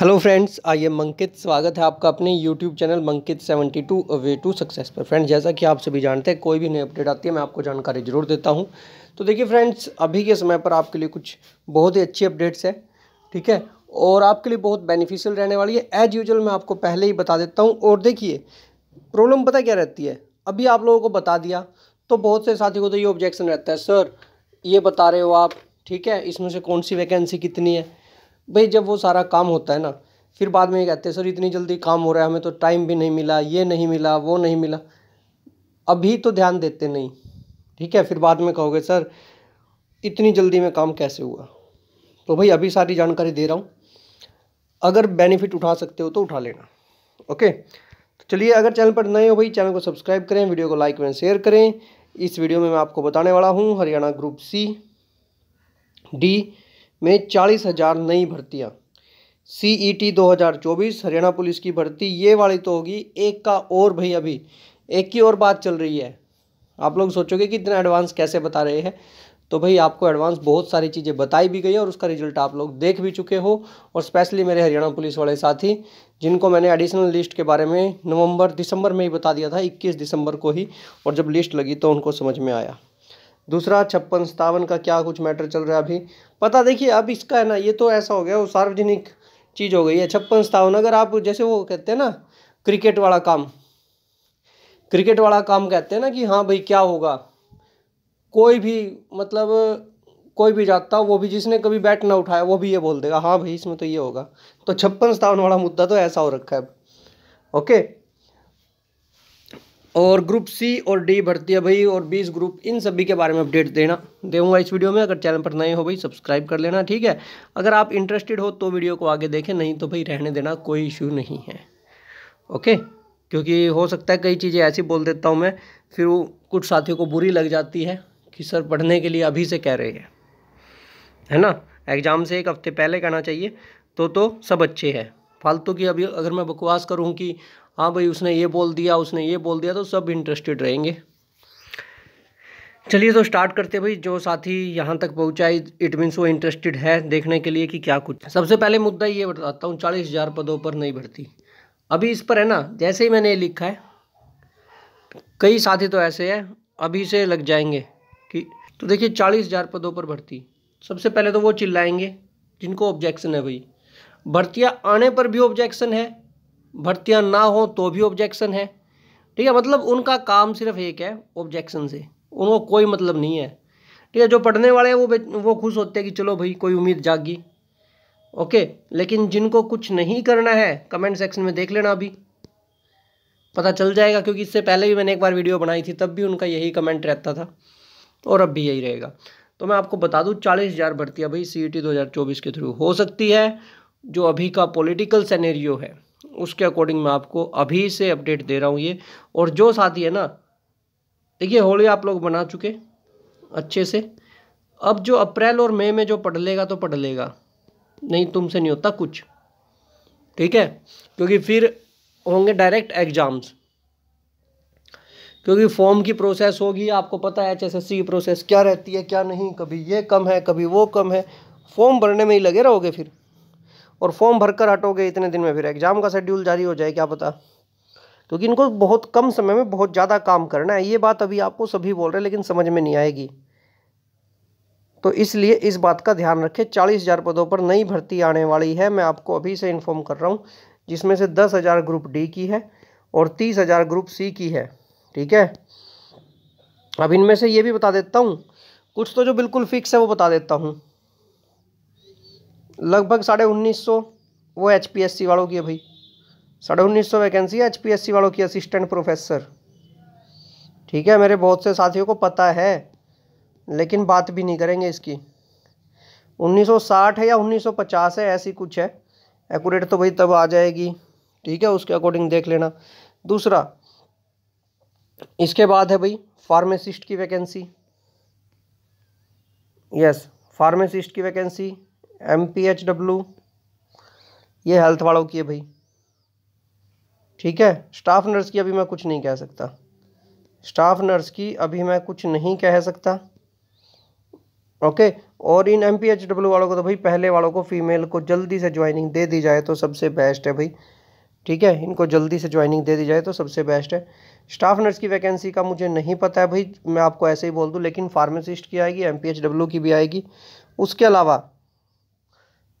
hello friends I am Mankit स्वागत है आपका अपने YouTube channel Mankit seventy two way to success पर फ्रेंड्स जैसा कि आप सभी जानते हैं कोई भी नई अपडेट आती है मैं आपको जानकारी जरूर देता हूं तो देखिए फ्रेंड्स अभी के समय पर आपके लिए कुछ बहुत ही अच्छी अपडेट्स है ठीक है और आपके लिए बहुत बेनिफिशियल रहने वाली है एज यूजल मैं आपको पहले ही बता देता हूँ और देखिए प्रॉब्लम पता क्या रहती है अभी आप लोगों को बता दिया तो बहुत से साथियों को तो ये ऑब्जेक्शन रहता है सर ये बता रहे हो आप ठीक है इसमें से कौन सी वैकेंसी कितनी है भाई जब वो सारा काम होता है ना फिर बाद में ये कहते हैं सर इतनी जल्दी काम हो रहा है हमें तो टाइम भी नहीं मिला ये नहीं मिला वो नहीं मिला अभी तो ध्यान देते नहीं ठीक है फिर बाद में कहोगे सर इतनी जल्दी में काम कैसे हुआ तो भाई अभी सारी जानकारी दे रहा हूँ अगर बेनिफिट उठा सकते हो तो उठा लेना ओके तो चलिए अगर चैनल पर नए हो भाई चैनल को सब्सक्राइब करें वीडियो को लाइक एंड शेयर करें इस वीडियो में मैं आपको बताने वाला हूँ हरियाणा ग्रुप सी डी में चालीस हज़ार नई भर्तियाँ सी ई e टी दो हज़ार चौबीस हरियाणा पुलिस की भर्ती ये वाली तो होगी एक का और भाई अभी एक की और बात चल रही है आप लोग सोचोगे कि इतना एडवांस कैसे बता रहे हैं तो भाई आपको एडवांस बहुत सारी चीज़ें बताई भी गई और उसका रिजल्ट आप लोग देख भी चुके हो और स्पेशली मेरे हरियाणा पुलिस वाले साथी जिनको मैंने एडिशनल लिस्ट के बारे में नवंबर दिसंबर में ही बता दिया था 21 दिसंबर को ही और जब लिस्ट लगी तो उनको समझ में आया दूसरा छप्पन सतावन का क्या कुछ मैटर चल रहा है अभी पता देखिए अब इसका है ना ये तो ऐसा हो गया वो सार्वजनिक चीज़ हो गई है छप्पन सतावन अगर आप जैसे वो कहते हैं ना क्रिकेट वाला काम क्रिकेट वाला काम कहते हैं ना कि हाँ भाई क्या होगा कोई भी मतलब कोई भी जाता वो भी जिसने कभी बैट ना उठाया वो भी ये बोल देगा हाँ भाई इसमें तो ये होगा तो छप्पन सतावन वाला मुद्दा तो ऐसा हो रखा है ओके और ग्रुप सी और डी भर्ती है भाई और बीस ग्रुप इन सभी के बारे में अपडेट देना दूंगा इस वीडियो में अगर चैनल पर नए हो भाई सब्सक्राइब कर लेना ठीक है अगर आप इंटरेस्टेड हो तो वीडियो को आगे देखें नहीं तो भाई रहने देना कोई इशू नहीं है ओके क्योंकि हो सकता है कई चीज़ें ऐसी बोल देता हूँ मैं फिर वो कुछ साथियों को बुरी लग जाती है कि सर पढ़ने के लिए अभी से कह रहे हैं है ना एग्ज़ाम से एक हफ़्ते पहले कहना चाहिए तो तो सब अच्छे हैं फालतू की अभी अगर मैं बकवास करूँ कि हाँ भाई उसने ये बोल दिया उसने ये बोल दिया तो सब इंटरेस्टेड रहेंगे चलिए तो स्टार्ट करते भाई जो साथी यहाँ तक पहुँचा है इट मीन्स वो इंटरेस्टेड है देखने के लिए कि क्या कुछ सबसे पहले मुद्दा ये बताता हूँ चालीस हज़ार पदों पर नहीं भर्ती अभी इस पर है ना जैसे ही मैंने ये लिखा है कई साथी तो ऐसे हैं अभी से लग जाएंगे कि तो देखिए चालीस हज़ार पदों पर भर्ती सबसे पहले तो वो चिल्लाएंगे जिनको ऑब्जेक्शन है भाई भर्तियाँ आने पर भी ऑब्जेक्शन है भर्तियाँ ना हो तो भी ऑब्जेक्शन है ठीक है मतलब उनका काम सिर्फ एक है ऑब्जेक्शन से उनको कोई मतलब नहीं है ठीक है जो पढ़ने वाले हैं वो वो खुश होते हैं कि चलो भाई कोई उम्मीद जागी ओके लेकिन जिनको कुछ नहीं करना है कमेंट सेक्शन में देख लेना अभी पता चल जाएगा क्योंकि इससे पहले भी मैंने एक बार वीडियो बनाई थी तब भी उनका यही कमेंट रहता था और अब भी यही रहेगा तो मैं आपको बता दूँ चालीस हज़ार भर्तियाँ भाई सी ई टी दो हज़ार चौबीस के थ्रू हो सकती है जो अभी का पॉलिटिकल सेनेरियो है उसके अकॉर्डिंग मैं आपको अभी से अपडेट दे रहा हूँ ये और जो साथी है ना देखिए होली आप लोग बना चुके अच्छे से अब जो अप्रैल और मई में जो पढ़ लेगा तो पढ़ लेगा नहीं तुमसे नहीं होता कुछ ठीक है क्योंकि फिर होंगे डायरेक्ट एग्ज़ाम्स क्योंकि फॉर्म की प्रोसेस होगी आपको पता है एचएसएससी की प्रोसेस क्या रहती है क्या नहीं कभी ये कम है कभी वो कम है फॉर्म भरने में ही लगे रहोगे फिर और फॉर्म भरकर हटोगे इतने दिन में फिर एग्ज़ाम का शेड्यूल जारी हो जाए क्या पता क्योंकि इनको बहुत कम समय में बहुत ज़्यादा काम करना है ये बात अभी आपको सभी बोल रहे हैं लेकिन समझ में नहीं आएगी तो इसलिए इस बात का ध्यान रखें चालीस हज़ार पदों पर नई भर्ती आने वाली है मैं आपको अभी से इन्फॉर्म कर रहा हूँ जिसमें से दस हज़ार ग्रुप डी की है और तीस हज़ार ग्रुप सी की है ठीक है अब इनमें से ये भी बता देता हूँ कुछ तो जो बिल्कुल फिक्स है वो बता देता हूँ लगभग साढ़े उन्नीस सौ वो एच पी एस सी वालों की है भाई साढ़े उन्नीस सौ वैकेंसी है एच वालों की असिस्टेंट प्रोफेसर ठीक है मेरे बहुत से साथियों को पता है लेकिन बात भी नहीं करेंगे इसकी 1960 है या 1950 है ऐसी कुछ है एकूरेट तो भाई तब आ जाएगी ठीक है उसके अकॉर्डिंग देख लेना दूसरा इसके बाद है भाई फार्मेसिस्ट की वैकेंसी यस फार्मेसिस्ट की vacancy M P H W ये हेल्थ वालों की है भाई ठीक है स्टाफ नर्स की अभी मैं कुछ नहीं कह सकता स्टाफ नर्स की अभी मैं कुछ नहीं कह सकता ओके और इन एम पी एच डब्ल्यू वालों को तो भाई पहले वालों को फीमेल को जल्दी से ज्वाइनिंग दे दी जाए तो सबसे बेस्ट है भाई ठीक है इनको जल्दी से ज्वाइनिंग दे दी जाए तो सबसे बेस्ट है स्टाफ नर्स की वैकेंसी का मुझे नहीं पता है भाई मैं आपको ऐसे ही बोल दूँ लेकिन फार्मासिस्ट की आएगी एम पी एच डब्ल्यू की भी आएगी उसके अलावा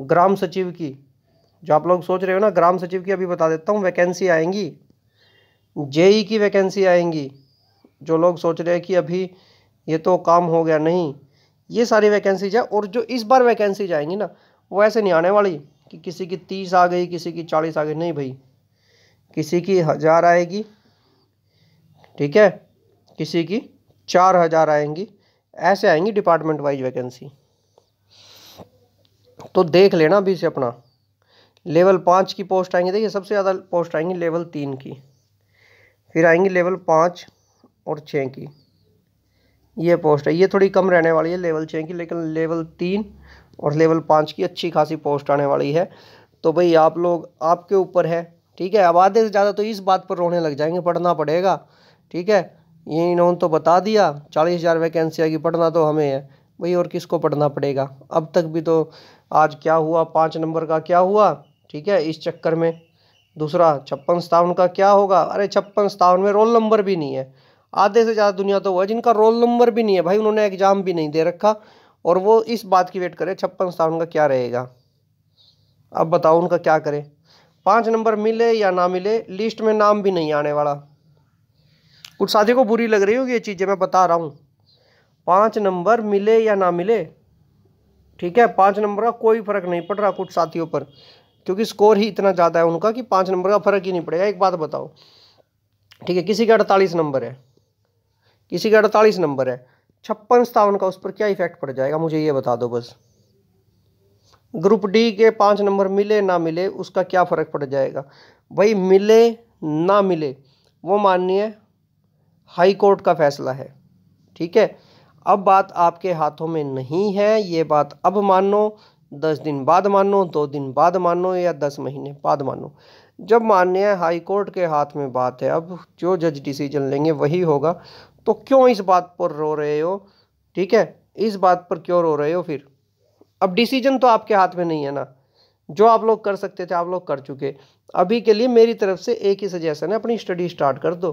ग्राम सचिव की जो आप लोग सोच रहे हो ना ग्राम सचिव की अभी बता देता हूँ वैकेंसी आएंगी जेई की वैकेंसी आएंगी जो लोग सोच रहे हैं कि अभी ये तो काम हो गया नहीं ये सारी वैकेंसीज है और जो इस बार वैकेंसीज आएंगी ना वो ऐसे नहीं आने वाली कि किसी की तीस आ गई किसी की चालीस आ गई नहीं भाई किसी की हज़ार आएगी ठीक है किसी की चार हज़ार आएंगी ऐसे आएंगी डिपार्टमेंट वाइज वैकेंसी तो देख लेना अभी से अपना लेवल पाँच की पोस्ट आएंगी देखिए सबसे ज़्यादा पोस्ट आएंगी लेवल तीन की फिर आएंगी लेवल पाँच और छः की ये पोस्ट है ये थोड़ी कम रहने वाली है लेवल छः की लेकिन लेवल तीन और लेवल पाँच की अच्छी खासी पोस्ट आने वाली है तो भाई आप लोग आपके ऊपर है ठीक है अब आधे से ज़्यादा तो इस बात पर रोने लग जाएंगे पढ़ना पड़ेगा ठीक है ये इन्होंने तो बता दिया चालीस हज़ार वैकेंसी आएगी पढ़ना तो हमें है भाई और किसको पढ़ना पड़ेगा अब तक भी तो आज क्या हुआ पाँच नंबर का क्या हुआ ठीक है इस चक्कर में दूसरा छप्पन सतावन का क्या होगा अरे छप्पन सतावन में रोल नंबर भी नहीं है आधे से ज़्यादा दुनिया तो हुआ है जिनका रोल नंबर भी नहीं है भाई उन्होंने एग्ज़ाम भी नहीं दे रखा और वो इस बात की वेट करे छप्पन सतावन का क्या रहेगा अब बताओ उनका क्या करें पाँच नंबर मिले या ना मिले लिस्ट में नाम भी नहीं आने वाला कुछ साथी को बुरी लग रही होगी ये चीज़ें मैं बता रहा हूँ पाँच नंबर मिले या ना मिले ठीक है पाँच नंबर का कोई फ़र्क नहीं पड़ रहा कुछ साथियों पर क्योंकि स्कोर ही इतना ज़्यादा है उनका कि पाँच नंबर का फ़र्क ही नहीं पड़ेगा एक बात बताओ ठीक है किसी का अड़तालीस नंबर है किसी का अड़तालीस नंबर है छप्पन सतावन का उस पर क्या इफेक्ट पड़ जाएगा मुझे ये बता दो बस ग्रुप डी के पाँच नंबर मिले ना मिले उसका क्या फ़र्क पड़ जाएगा भाई मिले ना मिले वो माननीय हाई कोर्ट का फैसला है ठीक है अब बात आपके हाथों में नहीं है ये बात अब मानो दस दिन बाद मानो दो दिन बाद मानो या दस महीने बाद मानो जब मान्य हाई कोर्ट के हाथ में बात है अब जो जज डिसीजन लेंगे वही होगा तो क्यों इस बात पर रो रहे हो ठीक है इस बात पर क्यों रो रहे हो फिर अब डिसीजन तो आपके हाथ में नहीं है ना जो आप लोग कर सकते थे आप लोग कर चुके अभी के लिए मेरी तरफ से एक ही सजेशन है अपनी स्टडी स्टार्ट कर दो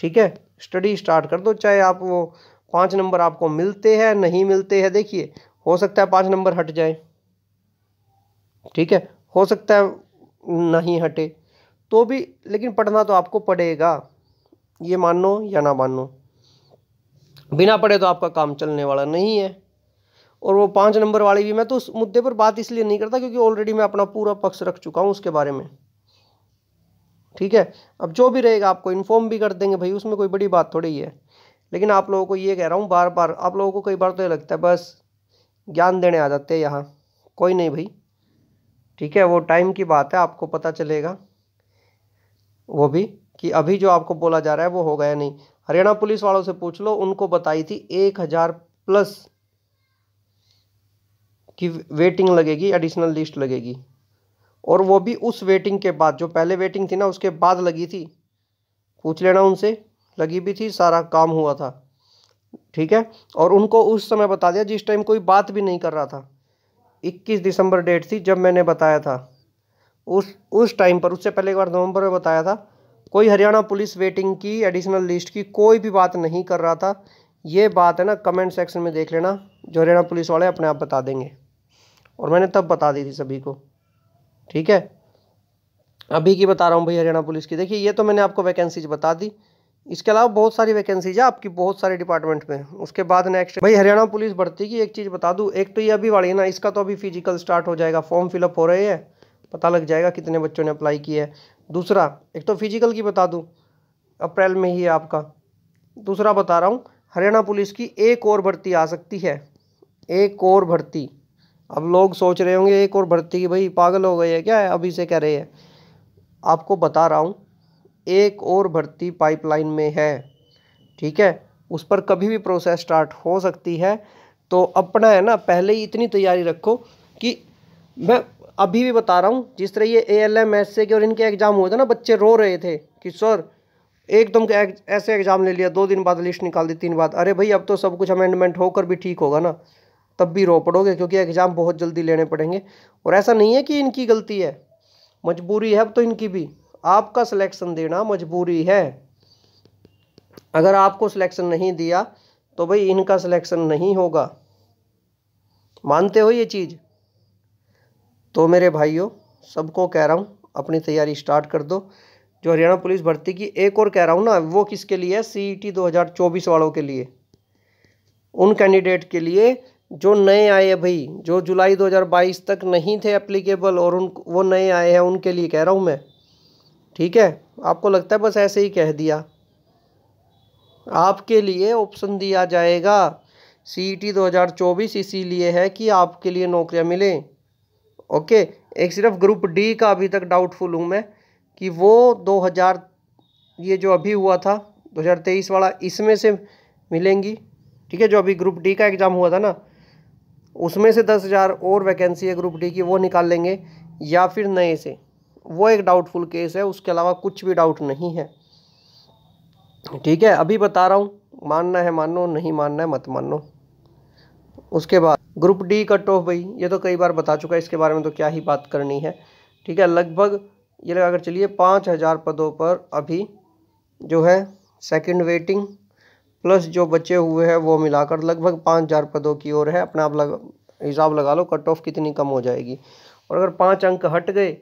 ठीक है स्टडी स्टार्ट कर दो चाहे आप वो पाँच नंबर आपको मिलते हैं नहीं मिलते हैं देखिए हो सकता है पाँच नंबर हट जाए ठीक है हो सकता है नहीं हटे तो भी लेकिन पढ़ना तो आपको पड़ेगा ये मान लो या ना मान लो बिना पढ़े तो आपका काम चलने वाला नहीं है और वो पाँच नंबर वाली भी मैं तो उस मुद्दे पर बात इसलिए नहीं करता क्योंकि ऑलरेडी मैं अपना पूरा पक्ष रख चुका हूँ उसके बारे में ठीक है अब जो भी रहेगा आपको इन्फॉर्म भी कर देंगे भाई उसमें कोई बड़ी बात थोड़ी है लेकिन आप लोगों को ये कह रहा हूँ बार बार आप लोगों को कई बार तो ये लगता है बस ज्ञान देने आ जाते हैं यहाँ कोई नहीं भाई ठीक है वो टाइम की बात है आपको पता चलेगा वो भी कि अभी जो आपको बोला जा रहा है वो हो गया नहीं हरियाणा पुलिस वालों से पूछ लो उनको बताई थी एक हज़ार प्लस की वेटिंग लगेगी एडिशनल लिस्ट लगेगी और वो भी उस वेटिंग के बाद जो पहले वेटिंग थी ना उसके बाद लगी थी पूछ लेना उनसे लगी भी थी सारा काम हुआ था ठीक है और उनको उस समय बता दिया जिस टाइम कोई बात भी नहीं कर रहा था 21 दिसंबर डेट थी जब मैंने बताया था उस उस टाइम पर उससे पहले एक बार नवंबर में बताया था कोई हरियाणा पुलिस वेटिंग की एडिशनल लिस्ट की कोई भी बात नहीं कर रहा था ये बात है ना कमेंट सेक्शन में देख लेना जो हरियाणा पुलिस वाले अपने आप बता देंगे और मैंने तब बता दी थी सभी को ठीक है अभी की बता रहा हूँ भाई हरियाणा पुलिस की देखिए ये तो मैंने आपको वैकेंसीज बता दी इसके अलावा बहुत सारी वैकेंसीज है आपकी बहुत सारे डिपार्टमेंट में उसके बाद नेक्स्ट भाई हरियाणा पुलिस भर्ती की एक चीज़ बता दूँ एक तो ये अभी वाली है ना इसका तो अभी फिजिकल स्टार्ट हो जाएगा फॉर्म फिलअप हो रहे हैं पता लग जाएगा कितने बच्चों ने अप्लाई किया है दूसरा एक तो फिजिकल की बता दूँ अप्रैल में ही है आपका दूसरा बता रहा हूँ हरियाणा पुलिस की एक और भर्ती आ सकती है एक और भर्ती अब लोग सोच रहे होंगे एक और भर्ती की भाई पागल हो गई है क्या है अभी से कह रहे हैं आपको बता रहा हूँ एक और भर्ती पाइपलाइन में है ठीक है उस पर कभी भी प्रोसेस स्टार्ट हो सकती है तो अपना है ना पहले ही इतनी तैयारी रखो कि मैं अभी भी बता रहा हूँ जिस तरह ये ए एल एम एस के और इनके एग्ज़ाम हुए थे ना बच्चे रो रहे थे कि सर एकदम ऐसे एग्ज़ाम ले लिया दो दिन बाद लिस्ट निकाल दी तीन बाद अरे भाई अब तो सब कुछ अमेंडमेंट होकर भी ठीक होगा ना तब भी रो पड़ोगे क्योंकि एग्ज़ाम बहुत जल्दी लेने पड़ेंगे और ऐसा नहीं है कि इनकी गलती है मजबूरी है अब तो इनकी भी आपका सिलेक्शन देना मजबूरी है अगर आपको सिलेक्शन नहीं दिया तो भाई इनका सिलेक्शन नहीं होगा मानते हो ये चीज़ तो मेरे भाइयों सबको कह रहा हूँ अपनी तैयारी स्टार्ट कर दो जो हरियाणा पुलिस भर्ती की एक और कह रहा हूँ ना वो किसके लिए है e सी ई वालों के लिए उन कैंडिडेट के लिए जो नए आए हैं भाई जो जुलाई 2022 तक नहीं थे एप्लीकेबल और उन वो नए आए हैं उनके लिए कह रहा हूँ मैं ठीक है आपको लगता है बस ऐसे ही कह दिया आपके लिए ऑप्शन दिया जाएगा सी टी e दो हज़ार चौबीस इसीलिए है कि आपके लिए नौकरियां मिलें ओके एक सिर्फ ग्रुप डी का अभी तक डाउटफुल हूँ मैं कि वो दो हज़ार ये जो अभी हुआ था दो हज़ार तेईस वाला इसमें से मिलेंगी ठीक है जो अभी ग्रुप डी का एग्ज़ाम हुआ था ना उसमें से दस हज़ार और वैकेंसी है ग्रुप डी की वो निकाल लेंगे या फिर नए से वो एक डाउटफुल केस है उसके अलावा कुछ भी डाउट नहीं है ठीक है अभी बता रहा हूँ मानना है मानो नहीं मानना है मत मानो उसके बाद ग्रुप डी कट ऑफ भाई ये तो कई बार बता चुका है इसके बारे में तो क्या ही बात करनी है ठीक है लगभग ये लगा कर चलिए पाँच हज़ार पदों पर अभी जो है सेकंड वेटिंग प्लस जो बचे हुए हैं वो मिलाकर लगभग पाँच हज़ार पदों की ओर है अपना आप लग हिसाब लगा लो कट ऑफ कितनी कम हो जाएगी और अगर पाँच अंक हट गए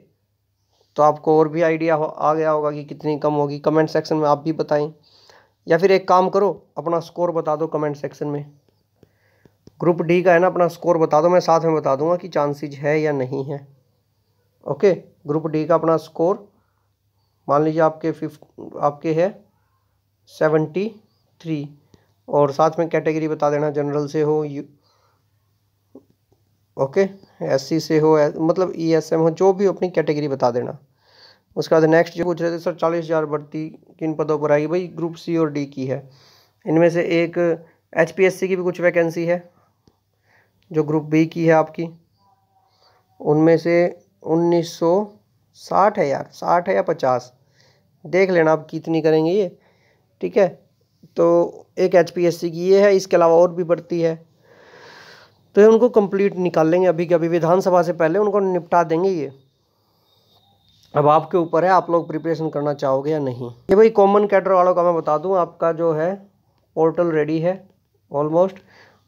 तो आपको और भी आइडिया हो आ गया होगा कि कितनी कम होगी कमेंट सेक्शन में आप भी बताएं या फिर एक काम करो अपना स्कोर बता दो कमेंट सेक्शन में ग्रुप डी का है ना अपना स्कोर बता दो मैं साथ में बता दूंगा कि चांसेज है या नहीं है ओके ग्रुप डी का अपना स्कोर मान लीजिए आपके फिफ आपके है सेवेंटी थ्री और साथ में कैटेगरी बता देना जनरल से हो यू ओके एससी से हो मतलब ईएसएम e हो जो भी अपनी कैटेगरी बता देना उसके बाद नेक्स्ट जो पूछ रहे थे सर चालीस हज़ार भर्ती किन पदों पर आएगी भाई ग्रुप सी और डी की है इनमें से एक एच की भी कुछ वैकेंसी है जो ग्रुप बी की है आपकी उनमें से 1960 है यार 60 है या 50 देख लेना आप कितनी करेंगे ये ठीक है तो एक एच की ये है इसके अलावा और भी बढ़ती है तो ये उनको कंप्लीट निकाल लेंगे अभी के अभी विधानसभा से पहले उनको निपटा देंगे ये अब आपके ऊपर है आप लोग प्रिपरेशन करना चाहोगे या नहीं ये भाई कॉमन कैटर वालों का मैं बता दूं आपका जो है पोर्टल रेडी है ऑलमोस्ट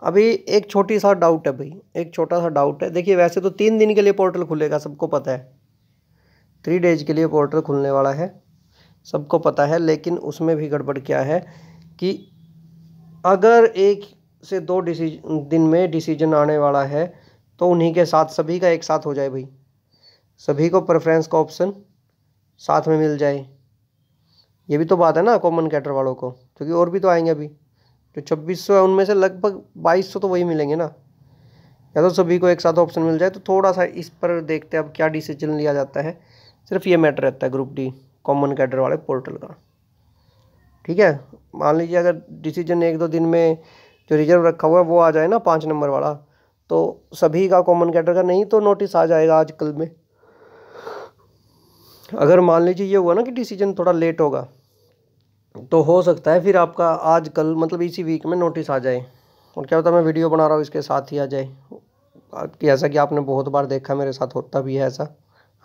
अभी एक छोटी सा डाउट है भाई एक छोटा सा डाउट है देखिए वैसे तो तीन दिन के लिए पोर्टल खुलेगा सबको पता है थ्री डेज के लिए पोर्टल खुलने वाला है सबको पता है लेकिन उसमें भी गड़बड़ क्या है कि अगर एक से दो डिसीजन दिन में डिसीजन आने वाला है तो उन्हीं के साथ सभी का एक साथ हो जाए भाई सभी को प्रेफरेंस का ऑप्शन साथ में मिल जाए ये भी तो बात है ना कॉमन कैटर वालों को क्योंकि और भी तो आएंगे अभी जो छब्बीस सौ है उनमें से लगभग बाईस सौ तो वही मिलेंगे ना या तो सभी को एक साथ ऑप्शन मिल जाए तो थोड़ा सा इस पर देखते हैं अब क्या डिसीजन लिया जाता है सिर्फ ये मैटर रहता है ग्रुप डी कॉमन कैडर वाले पोर्टल का ठीक है मान लीजिए अगर डिसीजन एक दो दिन में जो रिजर्व रखा हुआ है वो आ जाए ना पाँच नंबर वाला तो सभी का कॉमन कैडर का नहीं तो नोटिस आ जाएगा आज कल में अगर मान लीजिए ये हुआ ना कि डिसीजन थोड़ा लेट होगा तो हो सकता है फिर आपका आज कल मतलब इसी वीक में नोटिस आ जाए और क्या होता है मैं वीडियो बना रहा हूँ इसके साथ ही आ जाए कि ऐसा कि आपने बहुत बार देखा मेरे साथ होता भी है ऐसा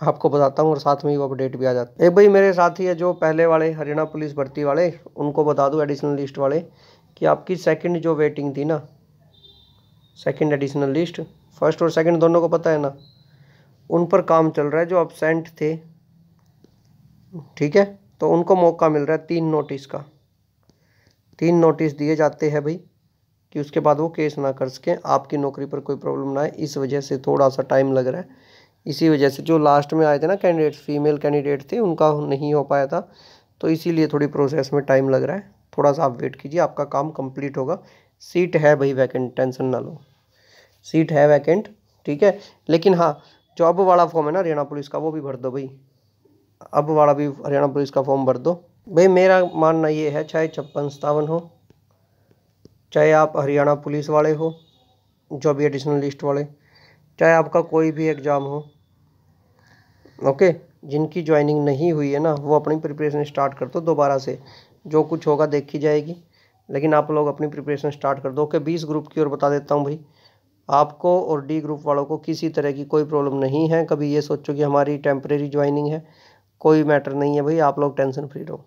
आपको बताता हूँ और साथ में ही वो अपडेट भी आ जाता है एक भाई मेरे साथ ही है जो पहले वाले हरियाणा पुलिस भर्ती वाले उनको बता दूँ एडिशनल लिस्ट वाले कि आपकी सेकंड जो वेटिंग थी ना सेकंड एडिशनल लिस्ट फर्स्ट और सेकंड दोनों को पता है ना उन पर काम चल रहा है जो अपसेंट थे ठीक है तो उनको मौका मिल रहा है तीन नोटिस का तीन नोटिस दिए जाते हैं भाई कि उसके बाद वो केस ना कर सकें आपकी नौकरी पर कोई प्रॉब्लम ना आए इस वजह से थोड़ा सा टाइम लग रहा है इसी वजह से जो लास्ट में आए थे ना कैंडिडेट फीमेल कैंडिडेट थे उनका नहीं हो पाया था तो इसीलिए थोड़ी प्रोसेस में टाइम लग रहा है थोड़ा सा आप वेट कीजिए आपका काम कंप्लीट होगा सीट है भाई वैकेंट टेंशन ना लो सीट है वैकेंट ठीक है लेकिन हाँ जॉब वाला फॉर्म है ना हरियाणा पुलिस का वो भी भर दो भाई अब वाला भी हरियाणा पुलिस का फॉर्म भर दो भाई मेरा मानना ये है चाहे छप्पन सतावन हो चाहे आप हरियाणा पुलिस वाले हो जो भी एडिशनल लिस्ट वाले चाहे आपका कोई भी एग्ज़ाम हो ओके जिनकी ज्वाइनिंग नहीं हुई है ना वो अपनी प्रिपरेशन स्टार्ट कर दो दोबारा से जो कुछ होगा देखी जाएगी लेकिन आप लोग अपनी प्रिपरेशन स्टार्ट कर दो ओके बीस ग्रुप की और बता देता हूँ भाई आपको और डी ग्रुप वालों को किसी तरह की कोई प्रॉब्लम नहीं है कभी ये सोचो कि हमारी टेम्परेरी ज्वाइनिंग है कोई मैटर नहीं है भाई आप लोग टेंशन फ्री रहो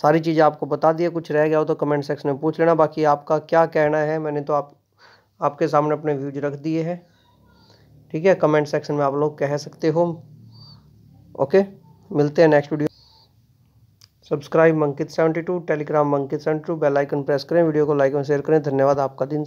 सारी चीज़ें आपको बता दिया कुछ रह गया हो तो कमेंट सेक्शन में पूछ लेना बाकी आपका क्या कहना है मैंने तो आप आपके सामने अपने व्यूज रख दिए हैं ठीक है कमेंट सेक्शन में आप लोग कह सकते हो ओके मिलते हैं next video subscribe Mankit seventy two telegram Mankit seventy two bell icon press करें वीडियो को लाइक और शेयर करें धन्यवाद आपका दिन